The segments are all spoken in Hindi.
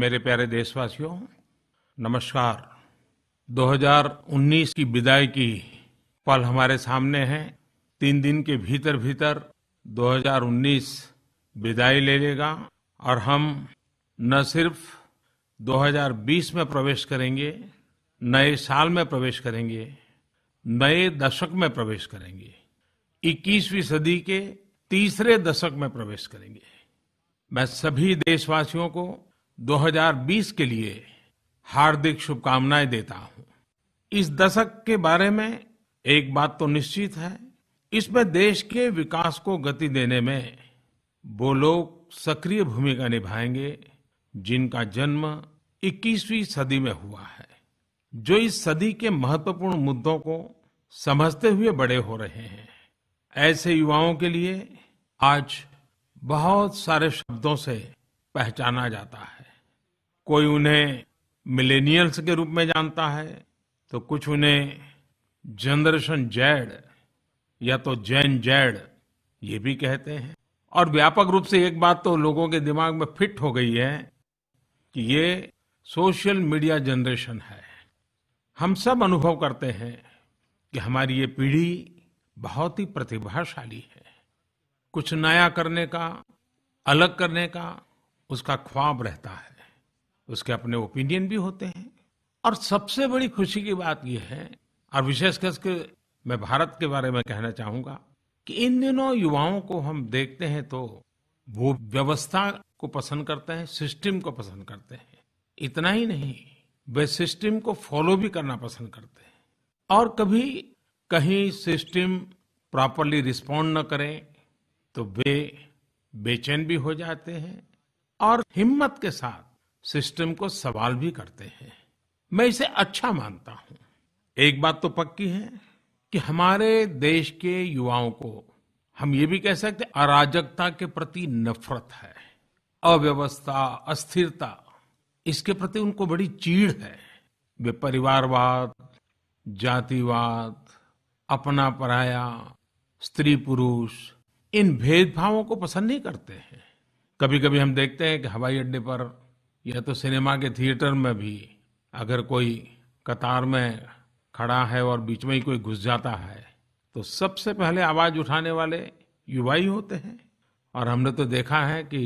मेरे प्यारे देशवासियों नमस्कार 2019 की विदाई की पल हमारे सामने है तीन दिन के भीतर भीतर 2019 विदाई ले लेगा और हम न सिर्फ 2020 में प्रवेश करेंगे नए साल में प्रवेश करेंगे नए दशक में प्रवेश करेंगे 21वीं सदी के तीसरे दशक में प्रवेश करेंगे मैं सभी देशवासियों को 2020 के लिए हार्दिक शुभकामनाएं देता हूं इस दशक के बारे में एक बात तो निश्चित है इसमें देश के विकास को गति देने में वो लोग सक्रिय भूमिका निभाएंगे जिनका जन्म 21वीं सदी में हुआ है जो इस सदी के महत्वपूर्ण मुद्दों को समझते हुए बड़े हो रहे हैं ऐसे युवाओं के लिए आज बहुत सारे शब्दों से पहचाना जाता है कोई उन्हें मिलेनियल्स के रूप में जानता है तो कुछ उन्हें जनरेशन जेड या तो जैन जेड ये भी कहते हैं और व्यापक रूप से एक बात तो लोगों के दिमाग में फिट हो गई है कि ये सोशल मीडिया जनरेशन है हम सब अनुभव करते हैं कि हमारी ये पीढ़ी बहुत ही प्रतिभाशाली है कुछ नया करने का अलग करने का उसका ख्वाब रहता है उसके अपने ओपिनियन भी होते हैं और सबसे बड़ी खुशी की बात यह है और विशेष करके मैं भारत के बारे में कहना चाहूंगा कि इन दिनों युवाओं को हम देखते हैं तो वो व्यवस्था को पसंद करते हैं सिस्टम को पसंद करते हैं इतना ही नहीं वे सिस्टम को फॉलो भी करना पसंद करते हैं और कभी कहीं सिस्टम प्रॉपरली रिस्पॉन्ड न करें तो वे बेचैन भी हो जाते हैं और हिम्मत के साथ सिस्टम को सवाल भी करते हैं मैं इसे अच्छा मानता हूं एक बात तो पक्की है कि हमारे देश के युवाओं को हम ये भी कह सकते अराजकता के प्रति नफरत है अव्यवस्था अस्थिरता इसके प्रति उनको बड़ी चीड़ है वे परिवारवाद जातिवाद अपना पराया स्त्री पुरुष इन भेदभावों को पसंद नहीं करते हैं कभी कभी हम देखते हैं कि हवाई अड्डे पर या तो सिनेमा के थिएटर में भी अगर कोई कतार में खड़ा है और बीच में ही कोई घुस जाता है तो सबसे पहले आवाज उठाने वाले युवा ही होते हैं और हमने तो देखा है कि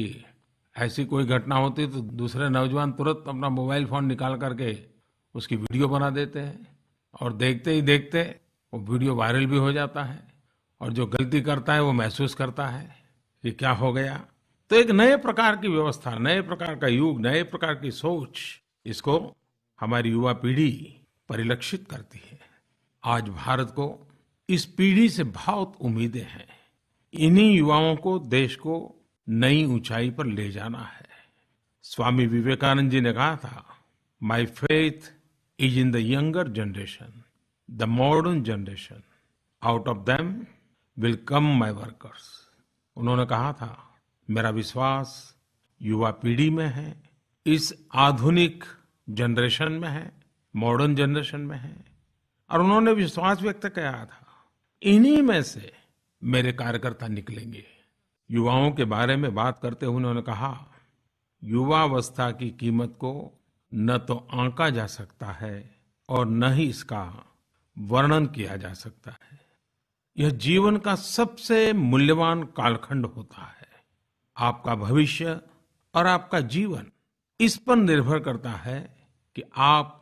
ऐसी कोई घटना होती तो दूसरे नौजवान तुरंत अपना मोबाइल फोन निकाल करके उसकी वीडियो बना देते हैं और देखते ही देखते वो वीडियो वायरल भी हो जाता है और जो गलती करता है वो महसूस करता है कि क्या हो गया तो एक नए प्रकार की व्यवस्था नए प्रकार का युग नए प्रकार की सोच इसको हमारी युवा पीढ़ी परिलक्षित करती है आज भारत को इस पीढ़ी से बहुत उम्मीदें हैं इन्हीं युवाओं को देश को नई ऊंचाई पर ले जाना है स्वामी विवेकानंद जी ने कहा था my faith is in the younger generation the modern generation out of them will come my workers उन्होंने कहा था मेरा विश्वास युवा पीढ़ी में है इस आधुनिक जनरेशन में है मॉडर्न जनरेशन में है और उन्होंने विश्वास व्यक्त किया था इन्हीं में से मेरे कार्यकर्ता निकलेंगे युवाओं के बारे में बात करते हुए उन्होंने कहा युवावस्था की कीमत को न तो आंका जा सकता है और न ही इसका वर्णन किया जा सकता है यह जीवन का सबसे मूल्यवान कालखंड होता है आपका भविष्य और आपका जीवन इस पर निर्भर करता है कि आप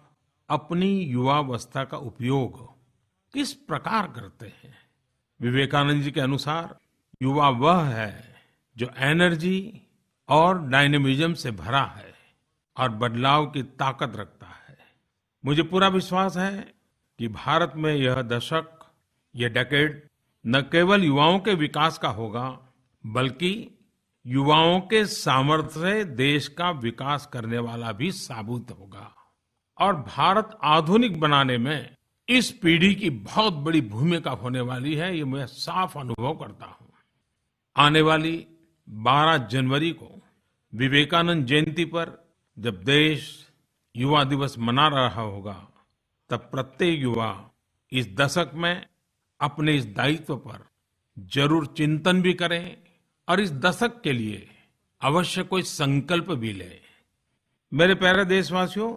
अपनी युवावस्था का उपयोग किस प्रकार करते हैं विवेकानंद जी के अनुसार युवा वह है जो एनर्जी और डायनेमिज्म से भरा है और बदलाव की ताकत रखता है मुझे पूरा विश्वास है कि भारत में यह दशक यह डेकेड न केवल युवाओं के विकास का होगा बल्कि युवाओं के सामर्थ्य से देश का विकास करने वाला भी साबित होगा और भारत आधुनिक बनाने में इस पीढ़ी की बहुत बड़ी भूमिका होने वाली है ये मैं साफ अनुभव करता हूं आने वाली 12 जनवरी को विवेकानंद जयंती पर जब देश युवा दिवस मना रहा होगा तब प्रत्येक युवा इस दशक में अपने इस दायित्व पर जरूर चिंतन भी करें और इस दशक के लिए अवश्य कोई संकल्प भी ले मेरे प्यारे देशवासियों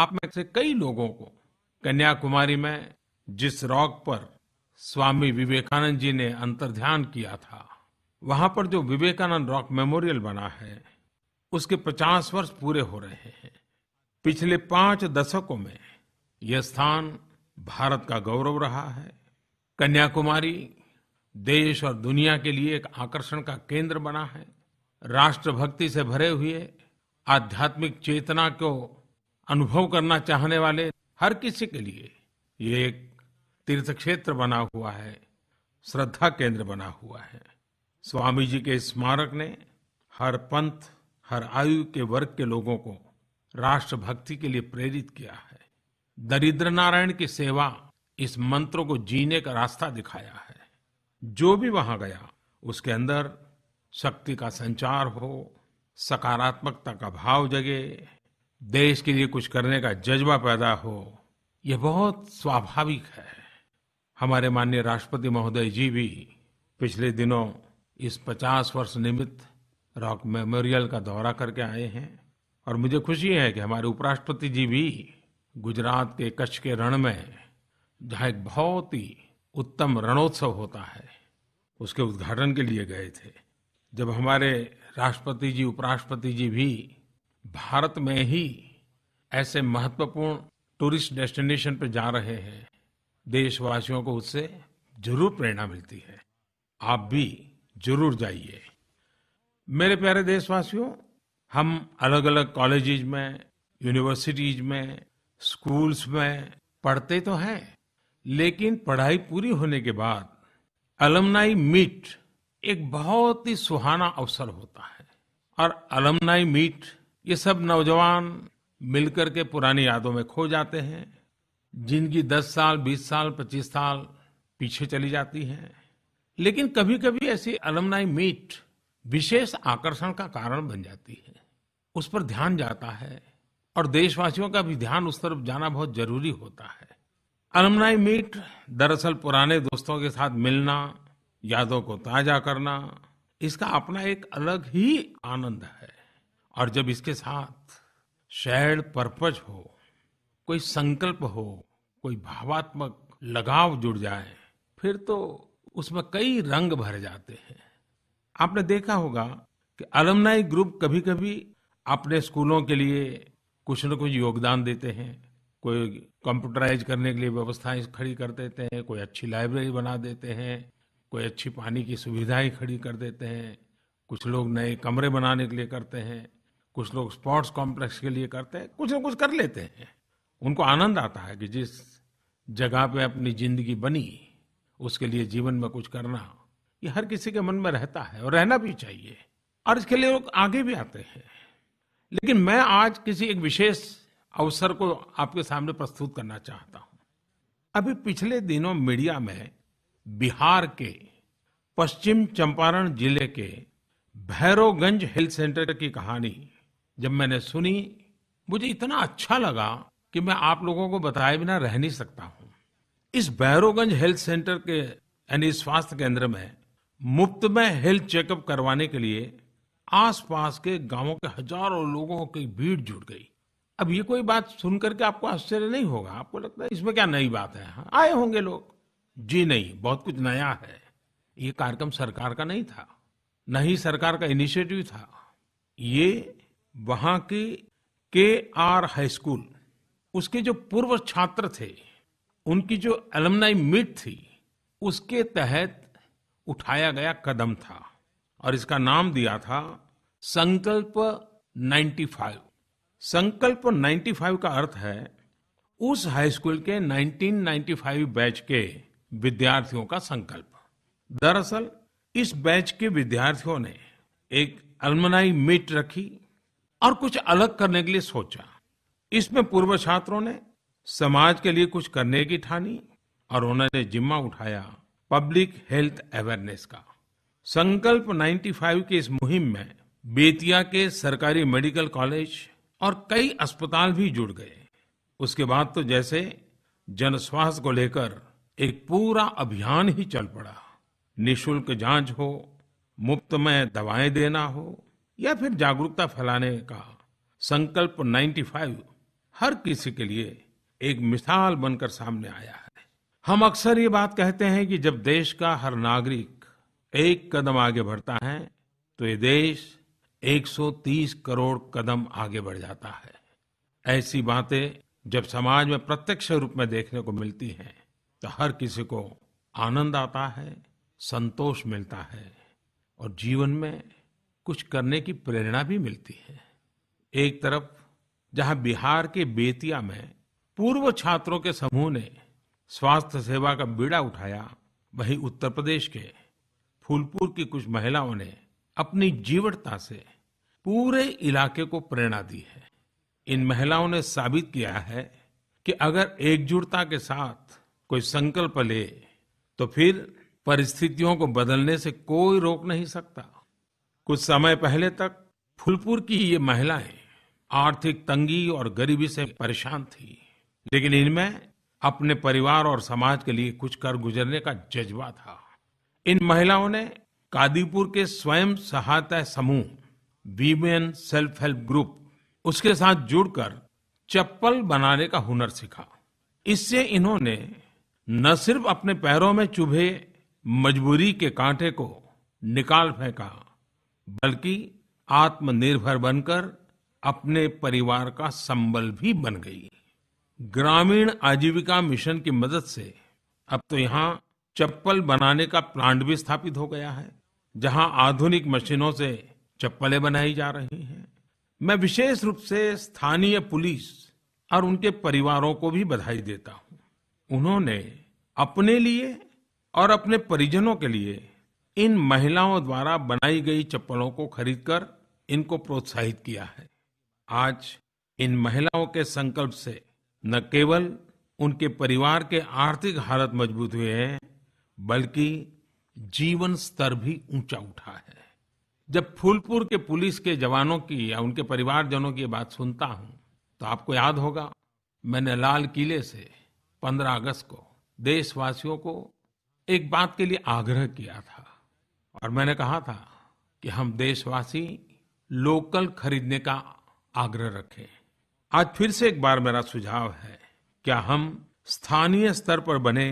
आप में से कई लोगों को कन्याकुमारी में जिस रॉक पर स्वामी विवेकानंद जी ने अंतर ध्यान किया था वहां पर जो विवेकानंद रॉक मेमोरियल बना है उसके 50 वर्ष पूरे हो रहे हैं पिछले पांच दशकों में यह स्थान भारत का गौरव रहा है कन्याकुमारी देश और दुनिया के लिए एक आकर्षण का केंद्र बना है राष्ट्रभक्ति से भरे हुए आध्यात्मिक चेतना को अनुभव करना चाहने वाले हर किसी के लिए ये एक तीर्थ क्षेत्र बना हुआ है श्रद्धा केंद्र बना हुआ है स्वामी जी के स्मारक ने हर पंथ हर आयु के वर्ग के लोगों को राष्ट्रभक्ति के लिए प्रेरित किया है दरिद्र नारायण की सेवा इस मंत्र को जीने का रास्ता दिखाया है जो भी वहां गया उसके अंदर शक्ति का संचार हो सकारात्मकता का भाव जगे देश के लिए कुछ करने का जज्बा पैदा हो यह बहुत स्वाभाविक है हमारे माननीय राष्ट्रपति महोदय जी भी पिछले दिनों इस 50 वर्ष निमित्त रॉक मेमोरियल का दौरा करके आए हैं और मुझे खुशी है कि हमारे उपराष्ट्रपति जी भी गुजरात के कच्छ के रण में जहाँ एक बहुत ही उत्तम रणोत्सव होता है उसके उद्घाटन के लिए गए थे जब हमारे राष्ट्रपति जी उपराष्ट्रपति जी भी भारत में ही ऐसे महत्वपूर्ण टूरिस्ट डेस्टिनेशन पर जा रहे हैं देशवासियों को उससे जरूर प्रेरणा मिलती है आप भी जरूर जाइए मेरे प्यारे देशवासियों हम अलग अलग कॉलेजेज में यूनिवर्सिटीज में स्कूल्स में पढ़ते तो हैं लेकिन पढ़ाई पूरी होने के बाद अलमनाई मीट एक बहुत ही सुहाना अवसर होता है और अलमनाई मीट ये सब नौजवान मिलकर के पुरानी यादों में खो जाते हैं जिनकी 10 साल 20 साल 25 साल पीछे चली जाती है लेकिन कभी कभी ऐसी अलमनाई मीट विशेष आकर्षण का कारण बन जाती है उस पर ध्यान जाता है और देशवासियों का भी ध्यान उस तरफ जाना बहुत जरूरी होता है अलमनाई मीट दरअसल पुराने दोस्तों के साथ मिलना यादों को ताजा करना इसका अपना एक अलग ही आनंद है और जब इसके साथ शेयर्ड पर्पज हो कोई संकल्प हो कोई भावात्मक लगाव जुड़ जाए फिर तो उसमें कई रंग भर जाते हैं आपने देखा होगा कि अलमनाई ग्रुप कभी कभी अपने स्कूलों के लिए कुछ न कुछ योगदान देते हैं कोई कंप्यूटराइज करने के लिए व्यवस्थाएं खड़ी कर देते हैं कोई अच्छी लाइब्रेरी बना देते हैं कोई अच्छी पानी की सुविधाएं खड़ी कर देते हैं कुछ लोग नए कमरे बनाने के लिए करते हैं कुछ लोग स्पोर्ट्स कॉम्प्लेक्स के लिए करते हैं कुछ ना कुछ कर लेते हैं उनको आनंद आता है कि जिस जगह पे अपनी जिंदगी बनी उसके लिए जीवन में कुछ करना ये हर किसी के मन में रहता है और रहना भी चाहिए और इसके लिए लोग आगे भी आते हैं लेकिन मैं आज किसी एक विशेष अवसर को आपके सामने प्रस्तुत करना चाहता हूं अभी पिछले दिनों मीडिया में बिहार के पश्चिम चंपारण जिले के भैरवगंज हेल्थ सेंटर की कहानी जब मैंने सुनी मुझे इतना अच्छा लगा कि मैं आप लोगों को बताए बिना रह नहीं सकता हूं इस भैरोगंज हेल्थ सेंटर के यानी स्वास्थ्य केंद्र में मुफ्त में हेल्थ चेकअप करवाने के लिए आसपास के गांवों के हजारों लोगों की भीड़ जुट गई अब ये कोई बात सुन करके आपको आश्चर्य नहीं होगा आपको लगता है इसमें क्या नई बात है हाँ, आए होंगे लोग जी नहीं बहुत कुछ नया है ये कार्यक्रम सरकार का नहीं था न ही सरकार का इनिशिएटिव था ये वहां के के आर हाई स्कूल उसके जो पूर्व छात्र थे उनकी जो एलमनाई मीट थी उसके तहत उठाया गया कदम था और इसका नाम दिया था संकल्प 95 संकल्प 95 का अर्थ है उस हाई स्कूल के 1995 बैच के विद्यार्थियों का संकल्प दरअसल इस बैच के विद्यार्थियों ने एक अलमनाई मीट रखी और कुछ अलग करने के लिए सोचा इसमें पूर्व छात्रों ने समाज के लिए कुछ करने की ठानी और उन्होंने जिम्मा उठाया पब्लिक हेल्थ अवेयरनेस का संकल्प 95 की इस मुहिम में बेतिया के सरकारी मेडिकल कॉलेज और कई अस्पताल भी जुड़ गए उसके बाद तो जैसे जन स्वास्थ्य को लेकर एक पूरा अभियान ही चल पड़ा निशुल्क जांच हो मुफ्त में दवाएं देना हो या फिर जागरूकता फैलाने का संकल्प 95 हर किसी के लिए एक मिसाल बनकर सामने आया है हम अक्सर ये बात कहते हैं कि जब देश का हर नागरिक एक कदम आगे बढ़ता है तो ये देश 130 करोड़ कदम आगे बढ़ जाता है ऐसी बातें जब समाज में प्रत्यक्ष रूप में देखने को मिलती हैं तो हर किसी को आनंद आता है संतोष मिलता है और जीवन में कुछ करने की प्रेरणा भी मिलती है एक तरफ जहां बिहार के बेतिया में पूर्व छात्रों के समूह ने स्वास्थ्य सेवा का बीड़ा उठाया वहीं उत्तर प्रदेश के फूलपुर की कुछ महिलाओं ने अपनी जीवटता से पूरे इलाके को प्रेरणा दी है इन महिलाओं ने साबित किया है कि अगर एकजुटता के साथ कोई संकल्प ले तो फिर परिस्थितियों को बदलने से कोई रोक नहीं सकता कुछ समय पहले तक फुलपुर की ये महिलाएं आर्थिक तंगी और गरीबी से परेशान थी लेकिन इनमें अपने परिवार और समाज के लिए कुछ कर गुजरने का जज्बा था इन महिलाओं ने कादीपुर के स्वयं सहायता समूह वीमेन सेल्फ हेल्प ग्रुप उसके साथ जुड़कर चप्पल बनाने का हुनर सीखा इससे इन्होंने न सिर्फ अपने पैरों में चुभे मजबूरी के कांटे को निकाल फेंका बल्कि आत्मनिर्भर बनकर अपने परिवार का संबल भी बन गई ग्रामीण आजीविका मिशन की मदद से अब तो यहाँ चप्पल बनाने का प्लांट भी स्थापित हो गया है जहाँ आधुनिक मशीनों से चप्पलें बनाई जा रही हैं मैं विशेष रूप से स्थानीय पुलिस और उनके परिवारों को भी बधाई देता हूं उन्होंने अपने लिए और अपने परिजनों के लिए इन महिलाओं द्वारा बनाई गई चप्पलों को खरीदकर इनको प्रोत्साहित किया है आज इन महिलाओं के संकल्प से न केवल उनके परिवार के आर्थिक हालत मजबूत हुए हैं बल्कि जीवन स्तर भी ऊंचा उठा है जब फूलपुर के पुलिस के जवानों की या उनके परिवारजनों की बात सुनता हूं तो आपको याद होगा मैंने लाल किले से 15 अगस्त को देशवासियों को एक बात के लिए आग्रह किया था और मैंने कहा था कि हम देशवासी लोकल खरीदने का आग्रह रखें आज फिर से एक बार मेरा सुझाव है क्या हम स्थानीय स्तर पर बने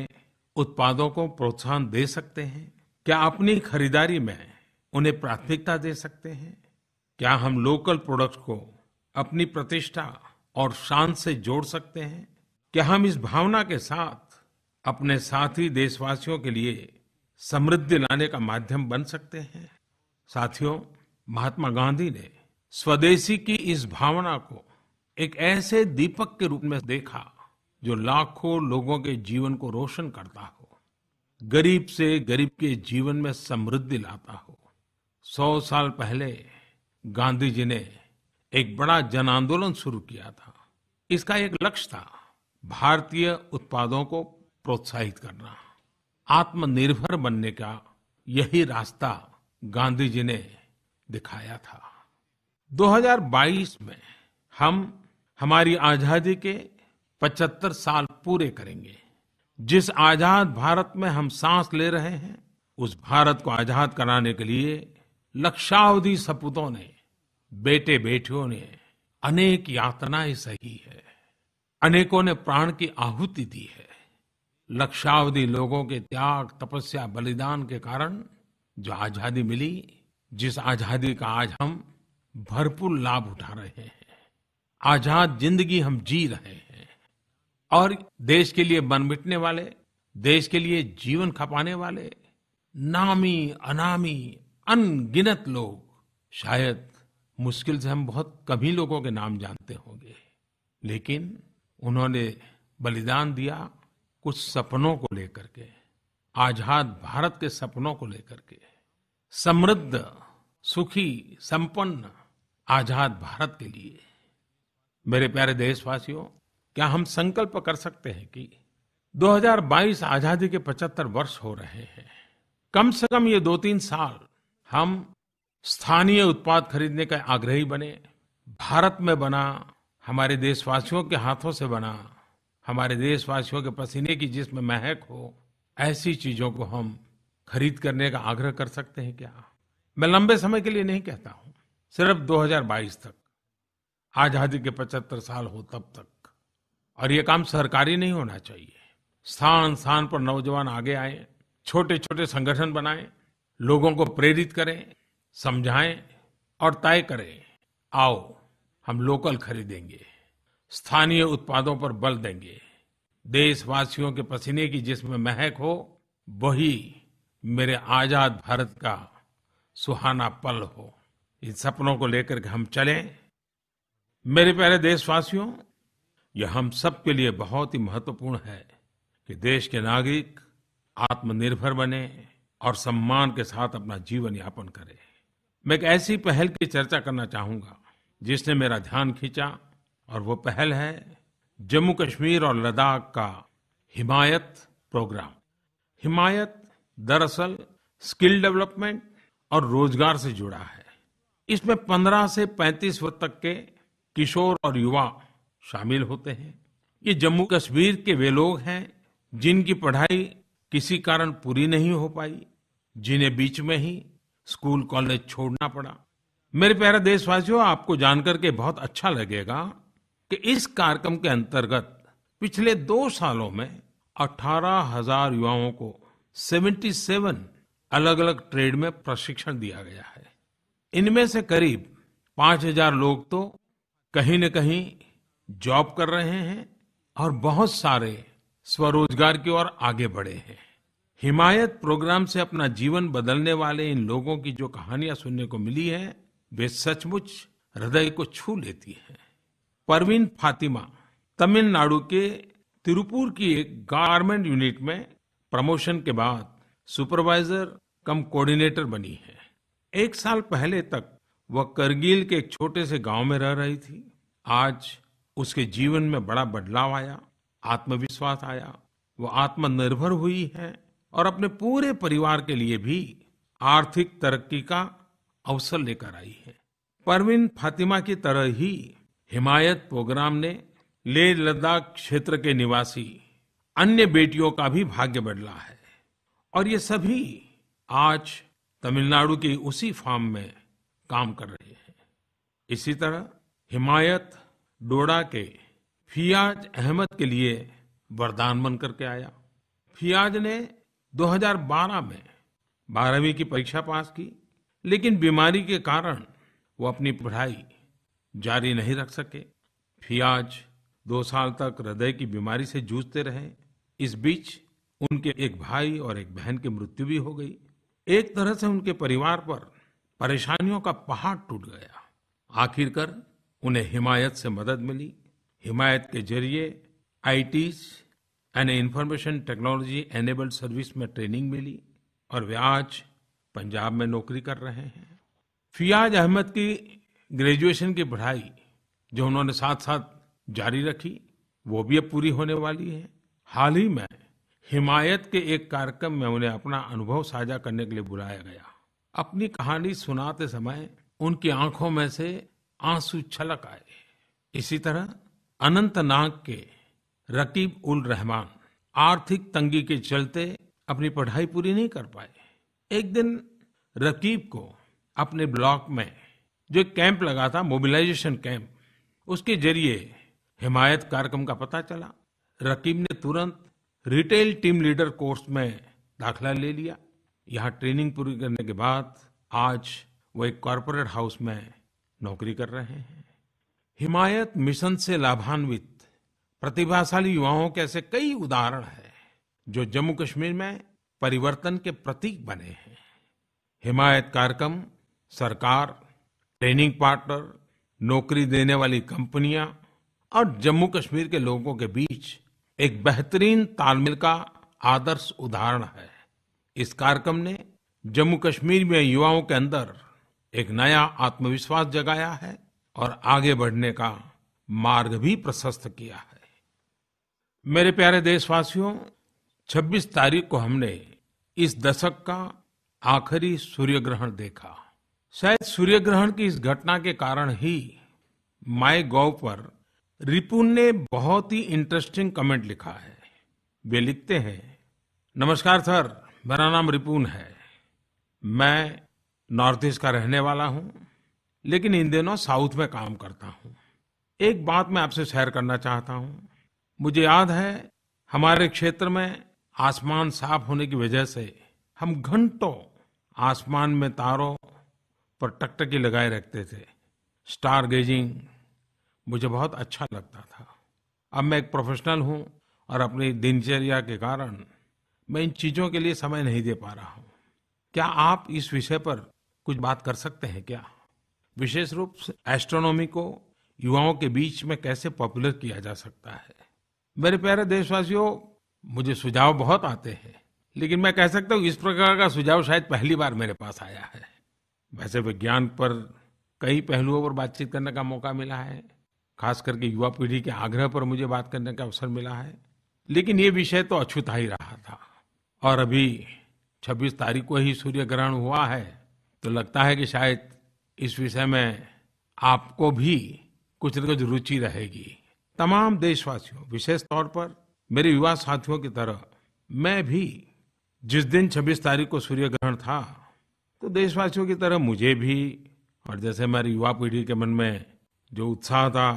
उत्पादों को प्रोत्साहन दे सकते हैं क्या अपनी खरीदारी में उन्हें प्राथमिकता दे सकते हैं क्या हम लोकल प्रोडक्ट्स को अपनी प्रतिष्ठा और शान से जोड़ सकते हैं क्या हम इस भावना के साथ अपने साथी देशवासियों के लिए समृद्धि लाने का माध्यम बन सकते हैं साथियों महात्मा गांधी ने स्वदेशी की इस भावना को एक ऐसे दीपक के रूप में देखा जो लाखों लोगों के जीवन को रोशन करता हो गरीब से गरीब के जीवन में समृद्धि लाता हो सौ साल पहले गांधी जी ने एक बड़ा जन आंदोलन शुरू किया था इसका एक लक्ष्य था भारतीय उत्पादों को प्रोत्साहित करना आत्मनिर्भर बनने का यही रास्ता गांधी जी ने दिखाया था 2022 में हम हमारी आजादी के 75 साल पूरे करेंगे जिस आजाद भारत में हम सांस ले रहे हैं उस भारत को आजाद कराने के लिए लक्षावधि सपूतों ने बेटे बेटियों ने अनेक यातनाएं सही है अनेकों ने प्राण की आहुति दी है लक्षावधि लोगों के त्याग तपस्या बलिदान के कारण जो आजादी मिली जिस आजादी का आज हम भरपूर लाभ उठा रहे हैं आजाद जिंदगी हम जी रहे हैं और देश के लिए बन मिटने वाले देश के लिए जीवन खपाने वाले नामी अनामी अनगिनत लोग शायद मुश्किल से हम बहुत कम ही लोगों के नाम जानते होंगे लेकिन उन्होंने बलिदान दिया कुछ सपनों को लेकर के आजाद भारत के सपनों को लेकर के समृद्ध सुखी संपन्न आजाद भारत के लिए मेरे प्यारे देशवासियों क्या हम संकल्प कर सकते हैं कि 2022 आजादी के 75 वर्ष हो रहे हैं कम से कम ये दो तीन साल हम स्थानीय उत्पाद खरीदने का आग्रही बने भारत में बना हमारे देशवासियों के हाथों से बना हमारे देशवासियों के पसीने की जिसमें महक हो ऐसी चीजों को हम खरीद करने का आग्रह कर सकते हैं क्या मैं लंबे समय के लिए नहीं कहता हूं सिर्फ 2022 तक आजादी के 75 साल हो तब तक और ये काम सरकारी नहीं होना चाहिए स्थान स्थान पर नौजवान आगे आए छोटे छोटे संगठन बनाएं लोगों को प्रेरित करें समझाएं और तय करें आओ हम लोकल खरीदेंगे स्थानीय उत्पादों पर बल देंगे देशवासियों के पसीने की जिसमें महक हो वही मेरे आजाद भारत का सुहाना पल हो इन सपनों को लेकर के हम चलें मेरे प्यारे देशवासियों यह हम सब के लिए बहुत ही महत्वपूर्ण है कि देश के नागरिक आत्मनिर्भर बने और सम्मान के साथ अपना जीवन यापन करें मैं एक ऐसी पहल की चर्चा करना चाहूंगा जिसने मेरा ध्यान खींचा और वो पहल है जम्मू कश्मीर और लद्दाख का हिमायत प्रोग्राम हिमायत दरअसल स्किल डेवलपमेंट और रोजगार से जुड़ा है इसमें 15 से 35 वर्ष तक के किशोर और युवा शामिल होते हैं ये जम्मू कश्मीर के वे लोग हैं जिनकी पढ़ाई किसी कारण पूरी नहीं हो पाई जिन्हें बीच में ही स्कूल कॉलेज छोड़ना पड़ा मेरे प्यारे देशवासियों आपको जानकर के बहुत अच्छा लगेगा कि इस कार्यक्रम के अंतर्गत पिछले दो सालों में अठारह हजार युवाओं को 77 अलग अलग ट्रेड में प्रशिक्षण दिया गया है इनमें से करीब 5000 लोग तो कहीं न कहीं जॉब कर रहे हैं और बहुत सारे स्वरोजगार की ओर आगे बढ़े हैं हिमायत प्रोग्राम से अपना जीवन बदलने वाले इन लोगों की जो कहानियां सुनने को मिली है वे सचमुच हृदय को छू लेती है परवीन फातिमा तमिलनाडु के तिरुपुर की एक गारमेंट यूनिट में प्रमोशन के बाद सुपरवाइजर कम कोऑर्डिनेटर बनी है एक साल पहले तक वह करगिल के एक छोटे से गांव में रह रही थी आज उसके जीवन में बड़ा बदलाव आया आत्मविश्वास आया वो आत्मनिर्भर हुई है और अपने पूरे परिवार के लिए भी आर्थिक तरक्की का अवसर लेकर आई है परवीन फातिमा की तरह ही हिमायत प्रोग्राम ने लेह लद्दाख क्षेत्र के निवासी अन्य बेटियों का भी भाग्य बदला है और ये सभी आज तमिलनाडु के उसी फार्म में काम कर रहे हैं इसी तरह हिमायत डोडा के फियाज अहमद के लिए वरदान बन करके आया फियाज ने 2012 में बारहवीं की परीक्षा पास की लेकिन बीमारी के कारण वो अपनी पढ़ाई जारी नहीं रख सके फियाज दो साल तक हृदय की बीमारी से जूझते रहे इस बीच उनके एक भाई और एक बहन की मृत्यु भी हो गई एक तरह से उनके परिवार पर परेशानियों का पहाड़ टूट गया आखिरकार उन्हें हिमायत से मदद मिली हिमायत के जरिए आईटीज यानी इंफॉर्मेशन टेक्नोलॉजी एनेबल्ड सर्विस में ट्रेनिंग मिली और वे आज पंजाब में नौकरी कर रहे हैं फियाज अहमद की ग्रेजुएशन की पढ़ाई जो उन्होंने साथ साथ जारी रखी वो भी अब पूरी होने वाली है हाल ही में हिमायत के एक कार्यक्रम में उन्हें अपना अनुभव साझा करने के लिए बुलाया गया अपनी कहानी सुनाते समय उनकी आंखों में से आंसू छलक आए इसी तरह अनंतनाग के रकीब उल रहमान आर्थिक तंगी के चलते अपनी पढ़ाई पूरी नहीं कर पाए एक दिन रकीब को अपने ब्लॉक में जो कैंप लगा था मोबिलाइजेशन कैंप उसके जरिए हिमायत कार्यक्रम का पता चला रकीब ने तुरंत रिटेल टीम लीडर कोर्स में दाखिला ले लिया यहाँ ट्रेनिंग पूरी करने के बाद आज वो एक कॉरपोरेट हाउस में नौकरी कर रहे हैं हिमायत मिशन से लाभान्वित प्रतिभाशाली युवाओं के ऐसे कई उदाहरण हैं जो जम्मू कश्मीर में परिवर्तन के प्रतीक बने हैं हिमायत कार्यक्रम सरकार ट्रेनिंग पार्टनर नौकरी देने वाली कंपनियां और जम्मू कश्मीर के लोगों के बीच एक बेहतरीन तालमेल का आदर्श उदाहरण है इस कार्यक्रम ने जम्मू कश्मीर में युवाओं के अंदर एक नया आत्मविश्वास जगाया है और आगे बढ़ने का मार्ग भी प्रशस्त किया है मेरे प्यारे देशवासियों 26 तारीख को हमने इस दशक का आखिरी सूर्य ग्रहण देखा शायद सूर्य ग्रहण की इस घटना के कारण ही माई गोव पर रिपुन ने बहुत ही इंटरेस्टिंग कमेंट लिखा है वे लिखते हैं नमस्कार सर मेरा नाम रिपुन है मैं नॉर्थ ईस्ट का रहने वाला हूँ लेकिन इन दिनों साउथ में काम करता हूँ एक बात मैं आपसे शेयर करना चाहता हूँ मुझे याद है हमारे क्षेत्र में आसमान साफ होने की वजह से हम घंटों आसमान में तारों पर टकटकी लगाए रखते थे स्टार गेजिंग मुझे बहुत अच्छा लगता था अब मैं एक प्रोफेशनल हूँ और अपनी दिनचर्या के कारण मैं इन चीज़ों के लिए समय नहीं दे पा रहा हूँ क्या आप इस विषय पर कुछ बात कर सकते हैं क्या विशेष रूप से एस्ट्रोनॉमी को युवाओं के बीच में कैसे पॉपुलर किया जा सकता है मेरे प्यारे देशवासियों मुझे सुझाव बहुत आते हैं लेकिन मैं कह सकता हूँ इस प्रकार का सुझाव शायद पहली बार मेरे पास आया है वैसे विज्ञान पर कई पहलुओं पर बातचीत करने का मौका मिला है खास करके युवा पीढ़ी के आग्रह पर मुझे बात करने का अवसर मिला है लेकिन ये विषय तो अछूता ही रहा था और अभी 26 तारीख को ही सूर्य ग्रहण हुआ है तो लगता है कि शायद इस विषय में आपको भी कुछ न कुछ रुचि रहेगी तमाम देशवासियों विशेष तौर पर मेरे युवा साथियों की तरह मैं भी जिस दिन 26 तारीख को सूर्य ग्रहण था तो देशवासियों की तरह मुझे भी और जैसे मेरे युवा पीढ़ी के मन में जो उत्साह था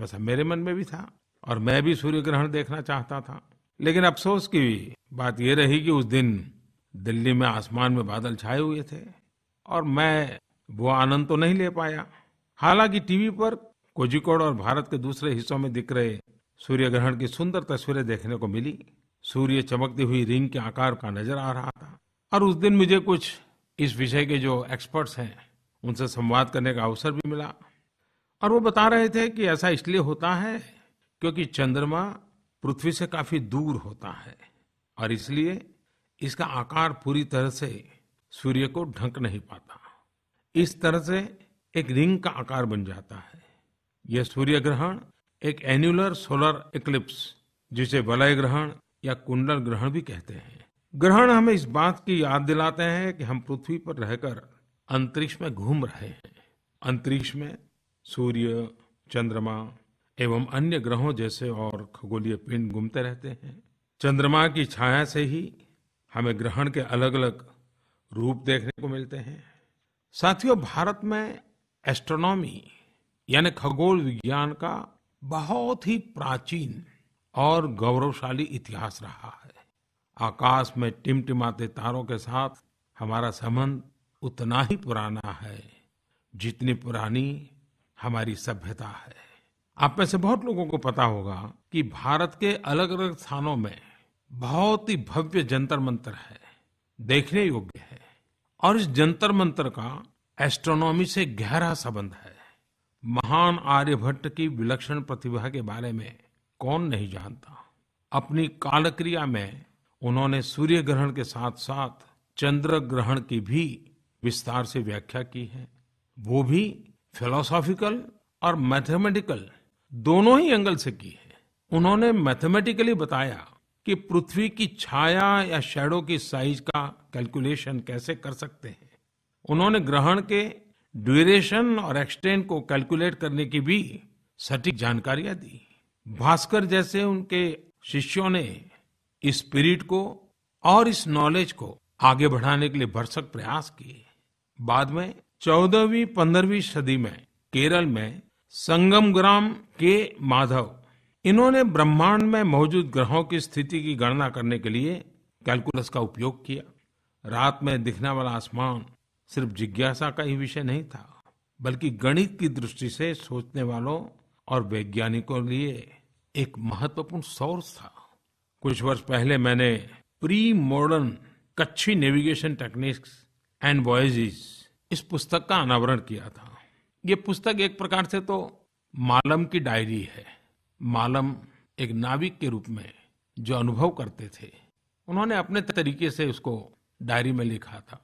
वैसा मेरे मन में भी था और मैं भी सूर्य ग्रहण देखना चाहता था लेकिन अफसोस की बात यह रही कि उस दिन दिल्ली में आसमान में बादल छाए हुए थे और मैं वो आनंद तो नहीं ले पाया हालांकि टीवी पर कोजिकोड और भारत के दूसरे हिस्सों में दिख रहे सूर्य ग्रहण की सुंदर तस्वीरें देखने को मिली सूर्य चमकती हुई रिंग के आकार का नजर आ रहा था और उस दिन मुझे कुछ इस विषय के जो एक्सपर्ट्स हैं उनसे संवाद करने का अवसर भी मिला और वो बता रहे थे कि ऐसा इसलिए होता है क्योंकि चंद्रमा पृथ्वी से काफी दूर होता है और इसलिए इसका आकार पूरी तरह से सूर्य को ढंक नहीं पाता इस तरह से एक रिंग का आकार बन जाता है यह सूर्य ग्रहण एक एन्युलर सोलर इक्लिप्स जिसे वलय ग्रहण या कुंडल ग्रहण भी कहते हैं ग्रहण हमें इस बात की याद दिलाते हैं कि हम पृथ्वी पर रहकर अंतरिक्ष में घूम रहे हैं अंतरिक्ष में सूर्य चंद्रमा एवं अन्य ग्रहों जैसे और खगोलीय पिंड घूमते रहते हैं चंद्रमा की छाया से ही हमें ग्रहण के अलग अलग रूप देखने को मिलते हैं साथियों भारत में एस्ट्रोनॉमी यानी खगोल विज्ञान का बहुत ही प्राचीन और गौरवशाली इतिहास रहा है आकाश में टिमटिमाते तारों के साथ हमारा संबंध उतना ही पुराना है जितनी पुरानी हमारी सभ्यता है आप में से बहुत लोगों को पता होगा कि भारत के अलग अलग स्थानों में बहुत ही भव्य जंतर मंत्र है देखने योग्य है और इस जंतर मंत्र का एस्ट्रोनॉमी से गहरा संबंध है महान आर्यभट्ट की विलक्षण प्रतिभा के बारे में कौन नहीं जानता अपनी कालक्रिया में उन्होंने सूर्य ग्रहण के साथ साथ चंद्र ग्रहण की भी विस्तार से व्याख्या की है वो भी फिलोसॉफिकल और मैथमेटिकल दोनों ही एंगल से की है उन्होंने मैथमेटिकली बताया कि पृथ्वी की छाया या शेडो की साइज का कैलकुलेशन कैसे कर सकते हैं उन्होंने ग्रहण के ड्यूरेशन और एक्सटेंट को कैलकुलेट करने की भी सटीक जानकारियां दी भास्कर जैसे उनके शिष्यों ने इस स्पिरिट को और इस नॉलेज को आगे बढ़ाने के लिए भरसक प्रयास किए बाद में चौदहवीं पंद्रहवीं सदी में केरल में संगम ग्राम के माधव इन्होंने ब्रह्मांड में मौजूद ग्रहों की स्थिति की गणना करने के लिए कैलकुलस का उपयोग किया रात में दिखने वाला आसमान सिर्फ जिज्ञासा का ही विषय नहीं था बल्कि गणित की दृष्टि से सोचने वालों और वैज्ञानिकों के लिए एक महत्वपूर्ण सोर्स था कुछ वर्ष पहले मैंने pre modern Kutchi navigation techniques and voyages इस पुस्तक का अनावरण किया था ये पुस्तक एक प्रकार से तो मालम की डायरी है मालम एक नाविक के रूप में जो अनुभव करते थे उन्होंने अपने तरीके से उसको डायरी में लिखा था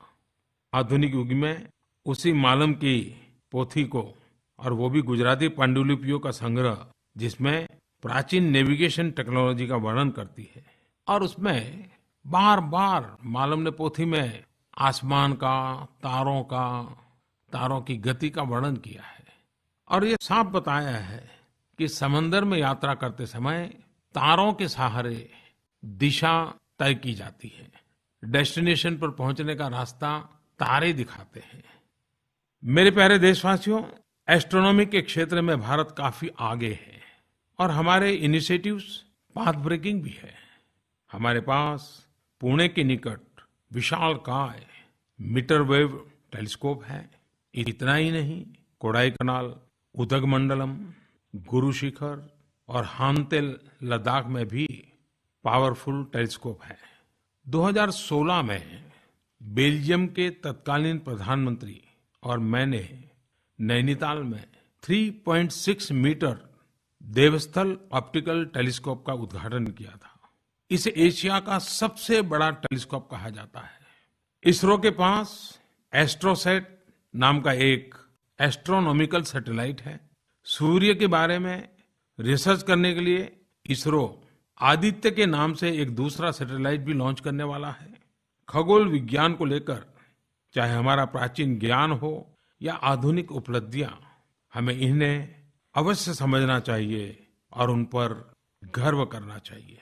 आधुनिक युग में उसी मालम की पोथी को और वो भी गुजराती पांडुलिपियों का संग्रह जिसमें प्राचीन नेविगेशन टेक्नोलॉजी का वर्णन करती है और उसमें बार बार मालम ने पोथी में आसमान का तारों का तारों की गति का वर्णन किया है और ये साफ बताया है कि समंदर में यात्रा करते समय तारों के सहारे दिशा तय की जाती है डेस्टिनेशन पर पहुंचने का रास्ता तारे दिखाते हैं मेरे प्यारे देशवासियों एस्ट्रोनॉमी के क्षेत्र में भारत काफी आगे है और हमारे इनिशिएटिव्स पाथ ब्रेकिंग भी है हमारे पास पुणे के निकट विशाल काय मीटर वेव टेलीस्कोप है इतना ही नहीं कोडाई कनाल उदग मंडलम गुरु शिखर और हानतेल लद्दाख में भी पावरफुल टेलीस्कोप है 2016 में बेल्जियम के तत्कालीन प्रधानमंत्री और मैंने नैनीताल में 3.6 मीटर देवस्थल ऑप्टिकल टेलीस्कोप का उद्घाटन किया था इसे एशिया का सबसे बड़ा टेलीस्कोप कहा जाता है इसरो के पास एस्ट्रोसेट नाम का एक एस्ट्रोनॉमिकल सैटेलाइट है सूर्य के बारे में रिसर्च करने के लिए इसरो आदित्य के नाम से एक दूसरा सैटेलाइट भी लॉन्च करने वाला है खगोल विज्ञान को लेकर चाहे हमारा प्राचीन ज्ञान हो या आधुनिक उपलब्धियां हमें इन्हें अवश्य समझना चाहिए और उन पर गर्व करना चाहिए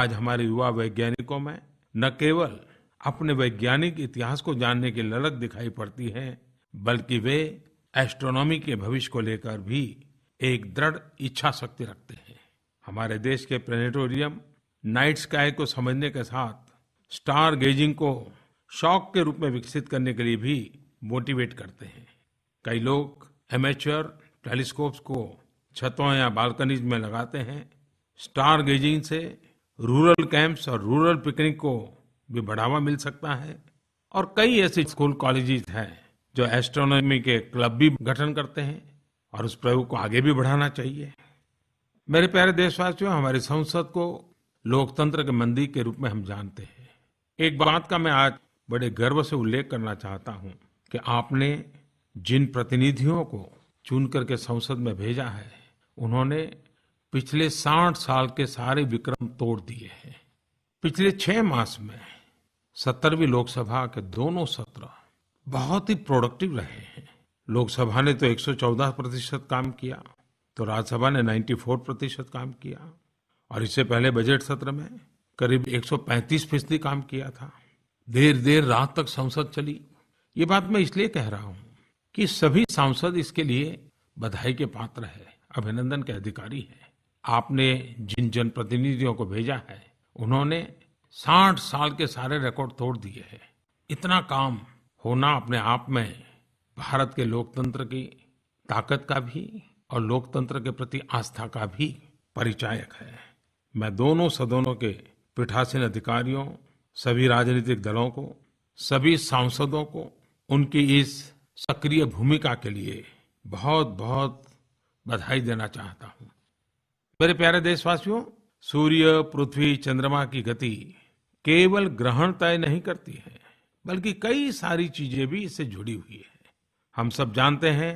आज हमारे युवा वैज्ञानिकों में न केवल अपने वैज्ञानिक इतिहास को जानने की ललक दिखाई पड़ती है बल्कि वे एस्ट्रोनॉमी के भविष्य को लेकर भी एक दृढ़ इच्छा शक्ति रखते हैं हमारे देश के प्लेनेटोरियम नाइट स्काई को समझने के साथ स्टार गेजिंग को शौक के रूप में विकसित करने के लिए भी मोटिवेट करते हैं कई लोग एमेच्योर टेलीस्कोप्स को छतों या बालकनीज में लगाते हैं स्टार गेजिंग से रूरल कैंप्स और रूरल पिकनिक को भी बढ़ावा मिल सकता है और कई ऐसे स्कूल कॉलेजेस हैं जो एस्ट्रोनॉमी के क्लब भी गठन करते हैं और उस प्रयोग को आगे भी बढ़ाना चाहिए मेरे प्यारे देशवासियों हमारी संसद को लोकतंत्र के मंदिर के रूप में हम जानते हैं एक बात का मैं आज बड़े गर्व से उल्लेख करना चाहता हूं कि आपने जिन प्रतिनिधियों को चुन करके संसद में भेजा है उन्होंने पिछले साठ साल के सारे विक्रम तोड़ दिए हैं पिछले छह मास में सत्तरवीं लोकसभा के दोनों सत्र बहुत ही प्रोडक्टिव रहे हैं लोकसभा ने तो 114 प्रतिशत काम किया तो राज्यसभा ने 94 प्रतिशत काम किया और इससे पहले बजट सत्र में करीब 135 फीसदी काम किया था देर देर रात तक संसद चली ये बात मैं इसलिए कह रहा हूं कि सभी सांसद इसके लिए बधाई के पात्र है अभिनंदन के अधिकारी है आपने जिन जनप्रतिनिधियों को भेजा है उन्होंने 60 साल के सारे रिकॉर्ड तोड़ दिए हैं इतना काम होना अपने आप में भारत के लोकतंत्र की ताकत का भी और लोकतंत्र के प्रति आस्था का भी परिचायक है मैं दोनों सदनों के पीठासीन अधिकारियों सभी राजनीतिक दलों को सभी सांसदों को उनकी इस सक्रिय भूमिका के लिए बहुत बहुत बधाई देना चाहता हूं मेरे प्यारे देशवासियों सूर्य पृथ्वी चंद्रमा की गति केवल ग्रहण तय नहीं करती है बल्कि कई सारी चीजें भी इससे जुड़ी हुई है हम सब जानते हैं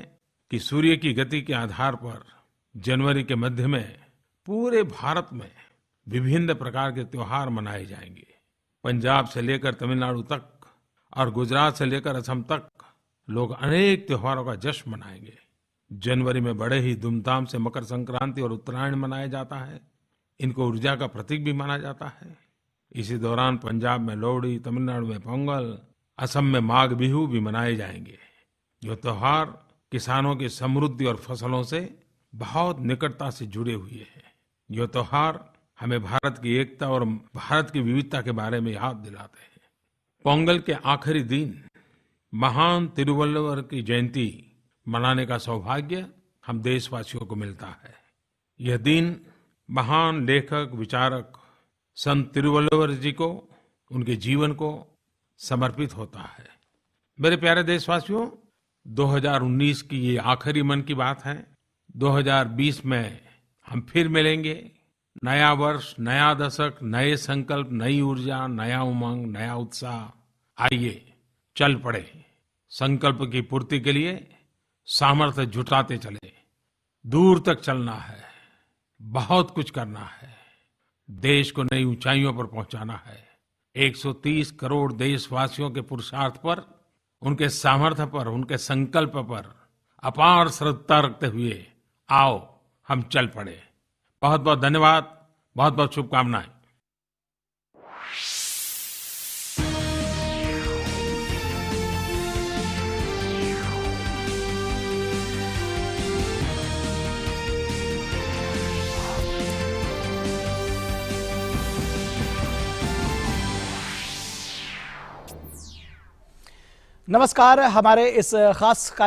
कि सूर्य की गति के आधार पर जनवरी के मध्य में पूरे भारत में विभिन्न प्रकार के त्योहार मनाए जाएंगे पंजाब से लेकर तमिलनाडु तक और गुजरात से लेकर असम तक लोग अनेक त्योहारों का जश्न मनाएंगे जनवरी में बड़े ही धूमधाम से मकर संक्रांति और उत्तरायण मनाया जाता है इनको ऊर्जा का प्रतीक भी माना जाता है इसी दौरान पंजाब में लोहड़ी तमिलनाडु में पोंगल असम में माघ बिहू भी मनाए जाएंगे ये त्योहार किसानों की समृद्धि और फसलों से बहुत निकटता से जुड़े हुए हैं ये त्योहार हमें भारत की एकता और भारत की विविधता के बारे में याद दिलाते हैं पोंगल के आखिरी दिन महान तिरुवल्लुवर की जयंती मनाने का सौभाग्य हम देशवासियों को मिलता है यह दिन महान लेखक विचारक संत तिरुवल्लुवर जी को उनके जीवन को समर्पित होता है मेरे प्यारे देशवासियों 2019 की ये आखिरी मन की बात है 2020 में हम फिर मिलेंगे नया वर्ष नया दशक नए संकल्प नई ऊर्जा नया उमंग नया उत्साह आइए चल पड़े संकल्प की पूर्ति के लिए सामर्थ्य जुटाते चले दूर तक चलना है बहुत कुछ करना है देश को नई ऊंचाइयों पर पहुंचाना है 130 करोड़ देशवासियों के पुरुषार्थ पर उनके सामर्थ्य पर उनके संकल्प पर अपार श्रद्धा रखते हुए आओ हम चल पड़े बहुत बहुत धन्यवाद बहुत बहुत शुभकामनाएं नमस्कार हमारे इस खास कार्य